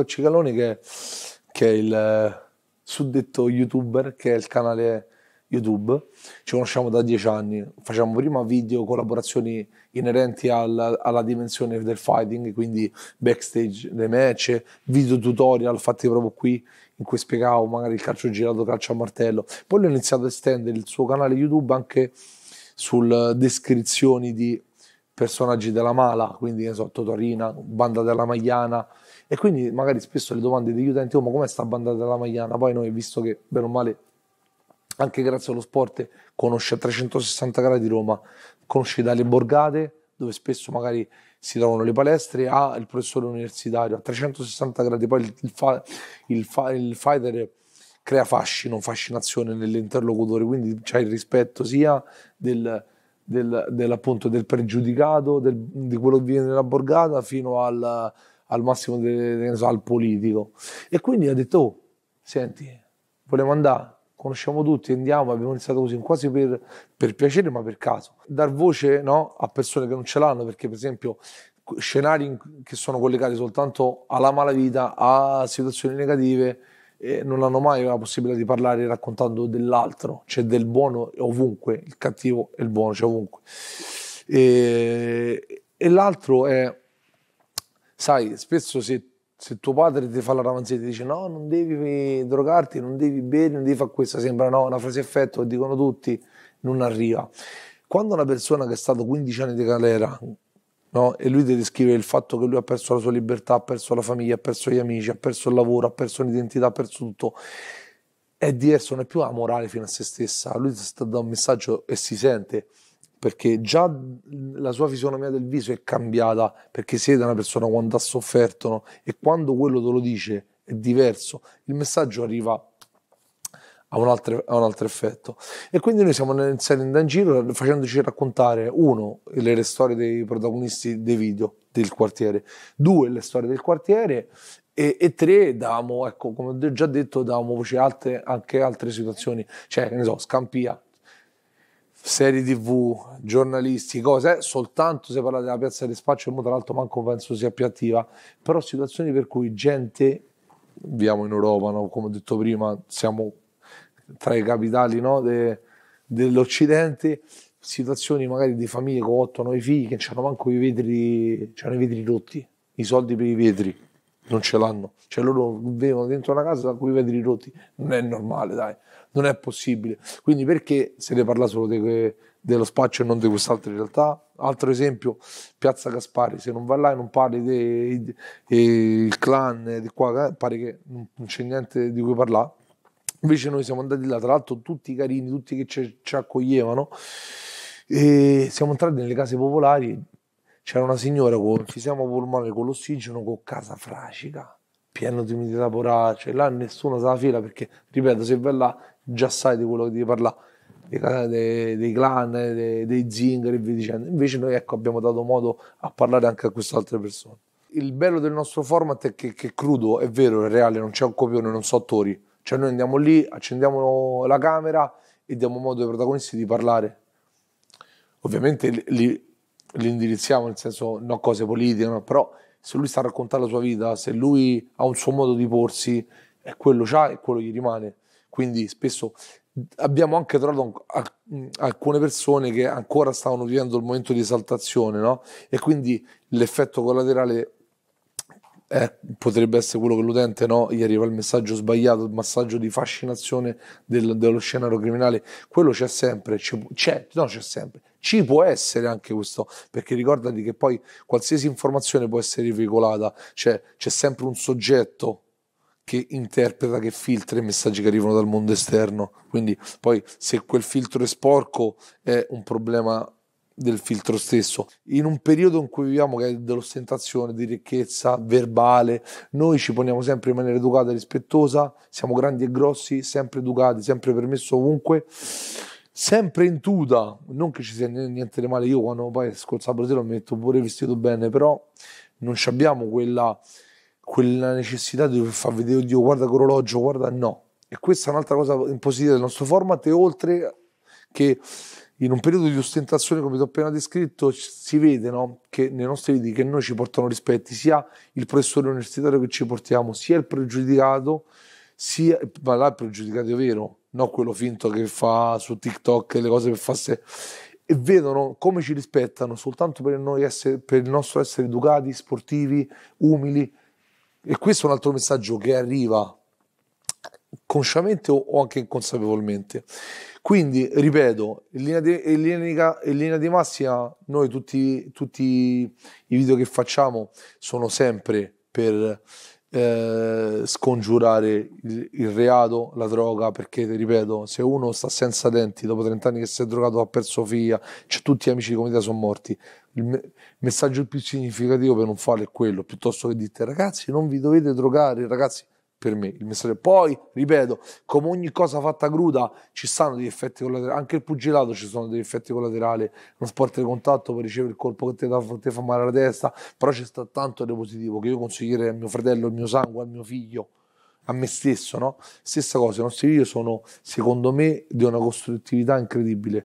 Luca Cicaloni che, che è il eh, suddetto youtuber, che è il canale YouTube. Ci conosciamo da dieci anni, facciamo prima video, collaborazioni inerenti al, alla dimensione del fighting, quindi backstage dei match, video tutorial fatti proprio qui in cui spiegavo magari il calcio girato, calcio a martello. Poi ho iniziato a estendere il suo canale YouTube anche sulle descrizioni di personaggi della mala, quindi ne so, Totorina, Banda della Magliana, e quindi magari spesso le domande degli utenti, oh ma com'è sta Banda della Magliana? Poi noi, visto che bene o male, anche grazie allo sport, conosce a 360 gradi Roma, conosce dalle borgate, dove spesso magari si trovano le palestre, ha il professore universitario a 360 gradi, poi il, fa, il, fa, il fighter crea fascino, fascinazione nell'interlocutore, quindi c'è il rispetto sia del, del, del, pregiudicato, del, di quello che viene nella borgata fino al, al massimo de, so, al politico. E quindi ha detto, oh, senti, vogliamo andare, conosciamo tutti, andiamo, abbiamo iniziato così quasi per, per piacere ma per caso. Dar voce no, a persone che non ce l'hanno perché per esempio scenari che sono collegati soltanto alla malavita, a situazioni negative, eh, non hanno mai la possibilità di parlare raccontando dell'altro, c'è cioè del buono ovunque, il cattivo e il buono c'è cioè ovunque. E, e, l'altro è, sai, spesso se, se tuo padre ti fa la ramanzetta e ti dice no, non devi drogarti, non devi bere, non devi fare questo, sembra no, una frase effetto lo dicono tutti, non arriva. Quando una persona che è stato 15 anni di galera, No? E lui deve scrivere il fatto che lui ha perso la sua libertà, ha perso la famiglia, ha perso gli amici, ha perso il lavoro, ha perso l'identità, ha perso tutto. È diverso, non è più amorale fino a se stessa. Lui sta dando un messaggio e si sente perché già la sua fisionomia del viso è cambiata perché si vede una persona quando ha sofferto no? e quando quello te lo dice è diverso. Il messaggio arriva ha un, altro, ha un altro, effetto. E quindi noi siamo iniziati in giro facendoci raccontare, uno, le storie dei protagonisti dei video del quartiere, due, le storie del quartiere e, e tre, davamo, ecco, come ho già detto, davamo voce alte anche altre situazioni, cioè, che ne so, Scampia, serie tv, giornalisti, cose, eh, soltanto se parla della piazza di spaccio, e tra l'altro manco penso sia più attiva, però situazioni per cui gente, viviamo in Europa, no? come ho detto prima, siamo tra i capitali no, de, dell'Occidente, situazioni magari di famiglie con 8-9 figli che non hanno manco i vetri, i vetri rotti, i soldi per i vetri non ce l'hanno, cioè loro vivono dentro una casa con i vetri rotti, non è normale, dai, non è possibile. Quindi perché se ne parla solo que, dello spaccio e non di quest'altra realtà? Altro esempio, Piazza Gaspari, se non vai là e non parli del clan di qua, eh, pare che non c'è niente di cui parlare, Invece noi siamo andati là, tra l'altro tutti carini, tutti che ci, ci accoglievano, e siamo entrati nelle case popolari, c'era una signora con fissiamo polmone con l'ossigeno, con casa fracica, pieno di umidità cioè, là nessuno sa la fila perché, ripeto, se vai là già sai di quello che devi parlare, dei, dei, dei clan, dei, dei zingari e via dicendo. Invece noi ecco, abbiamo dato modo a parlare anche a queste altre persone. Il bello del nostro format è che, che è crudo, è vero, è reale, non c'è un copione, non so attori cioè noi andiamo lì, accendiamo la camera e diamo modo ai protagonisti di parlare. Ovviamente li, li indirizziamo, nel senso no cose politiche, no? però se lui sta a raccontare la sua vita, se lui ha un suo modo di porsi, è quello c'ha e quello gli rimane. Quindi spesso abbiamo anche trovato alcune persone che ancora stavano vivendo il momento di esaltazione, no? E quindi l'effetto collaterale eh, potrebbe essere quello che l'utente no, gli arriva il messaggio sbagliato, il massaggio di fascinazione del, dello scenario criminale, quello c'è sempre, c'è, no c'è sempre, ci può essere anche questo, perché ricordati che poi qualsiasi informazione può essere veicolata, cioè c'è sempre un soggetto che interpreta, che filtra i messaggi che arrivano dal mondo esterno, quindi poi se quel filtro è sporco è un problema del filtro stesso. In un periodo in cui viviamo che è dell'ostentazione, di ricchezza verbale, noi ci poniamo sempre in maniera educata e rispettosa, siamo grandi e grossi, sempre educati, sempre permesso ovunque, sempre in tuta, non che ci sia niente di male, io quando poi scorso scorsato sera mi metto pure vestito bene, però non abbiamo quella, quella necessità di far vedere, oddio guarda che orologio, guarda no. E questa è un'altra cosa positiva del nostro format e oltre che in un periodo di ostentazione come ti ho appena descritto si vede no, che nei nostri video che noi ci portano rispetti sia il professore universitario che ci portiamo sia il pregiudicato sia ma là il pregiudicato è vero non quello finto che fa su TikTok le cose per farsi e vedono come ci rispettano soltanto per, essere, per il nostro essere educati, sportivi, umili e questo è un altro messaggio che arriva consciamente o, anche inconsapevolmente. Quindi, ripeto, in linea di, in linea, in linea di massima noi tutti, tutti, i video che facciamo sono sempre per eh, scongiurare il, il, reato, la droga, perché, ripeto, se uno sta senza denti, dopo 30 anni che si è drogato, ha perso figlia, cioè, tutti gli amici di comunità sono morti. Il messaggio più significativo per non farlo è quello, piuttosto che dite ragazzi non vi dovete drogare, ragazzi per me il messaggio. Poi, ripeto, come ogni cosa fatta cruda, ci stanno degli effetti collaterali. Anche il pugilato ci sono degli effetti collaterali. Uno sport di contatto per ricevere il colpo che ti, fa male alla testa, però c'è sta tanto di positivo che io consiglierei a mio fratello, al mio sangue, al mio figlio, a me stesso, no? Stessa cosa, i nostri video sono, secondo me, di una costruttività incredibile.